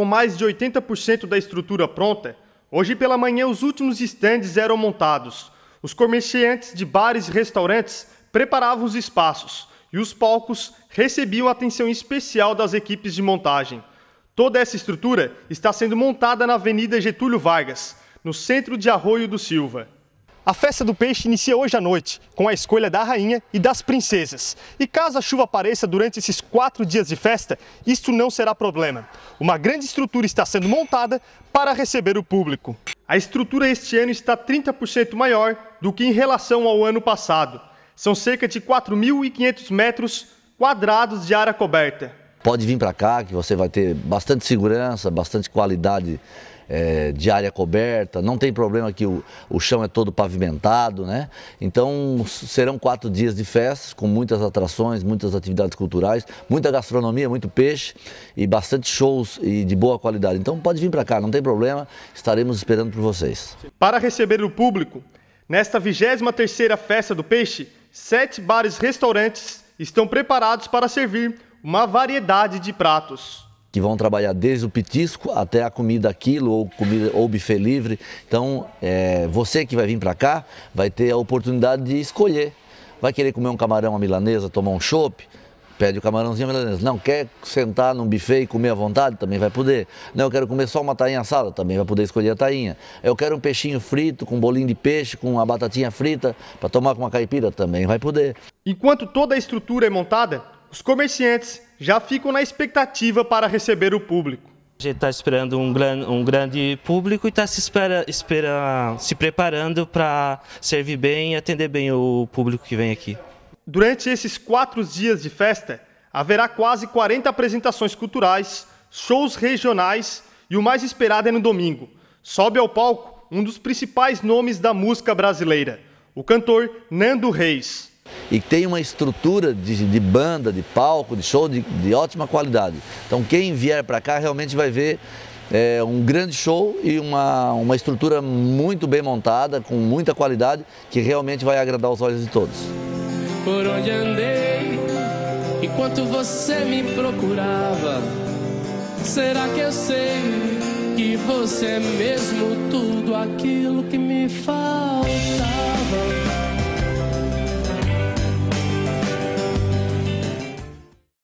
Com mais de 80% da estrutura pronta, hoje pela manhã os últimos estandes eram montados. Os comerciantes de bares e restaurantes preparavam os espaços e os palcos recebiam atenção especial das equipes de montagem. Toda essa estrutura está sendo montada na Avenida Getúlio Vargas, no centro de Arroio do Silva. A festa do peixe inicia hoje à noite, com a escolha da rainha e das princesas. E caso a chuva apareça durante esses quatro dias de festa, isto não será problema. Uma grande estrutura está sendo montada para receber o público. A estrutura este ano está 30% maior do que em relação ao ano passado. São cerca de 4.500 metros quadrados de área coberta pode vir para cá que você vai ter bastante segurança, bastante qualidade é, de área coberta, não tem problema que o, o chão é todo pavimentado, né? Então serão quatro dias de festas com muitas atrações, muitas atividades culturais, muita gastronomia, muito peixe e bastante shows e de boa qualidade. Então pode vir para cá, não tem problema, estaremos esperando por vocês. Para receber o público, nesta 23 terceira Festa do Peixe, sete bares restaurantes estão preparados para servir uma variedade de pratos que vão trabalhar desde o petisco até a comida aquilo ou comida ou buffet livre. Então, é, você que vai vir para cá vai ter a oportunidade de escolher. Vai querer comer um camarão à milanesa, tomar um chopp? Pede o camarãozinho à milanesa. Não quer sentar num buffet e comer à vontade? Também vai poder. Não, eu quero comer só uma tainha assada? Também vai poder escolher a tainha. Eu quero um peixinho frito com um bolinho de peixe, com uma batatinha frita para tomar com uma caipira? Também vai poder. Enquanto toda a estrutura é montada, os comerciantes já ficam na expectativa para receber o público. A gente está esperando um, gran, um grande público e está se, espera, espera, se preparando para servir bem e atender bem o público que vem aqui. Durante esses quatro dias de festa, haverá quase 40 apresentações culturais, shows regionais e o mais esperado é no domingo. Sobe ao palco um dos principais nomes da música brasileira, o cantor Nando Reis. E tem uma estrutura de, de banda, de palco, de show de, de ótima qualidade. Então quem vier para cá realmente vai ver é um grande show e uma, uma estrutura muito bem montada, com muita qualidade, que realmente vai agradar os olhos de todos. Por onde andei, enquanto você me procurava, será que eu sei que você é mesmo tudo aquilo que me faltava?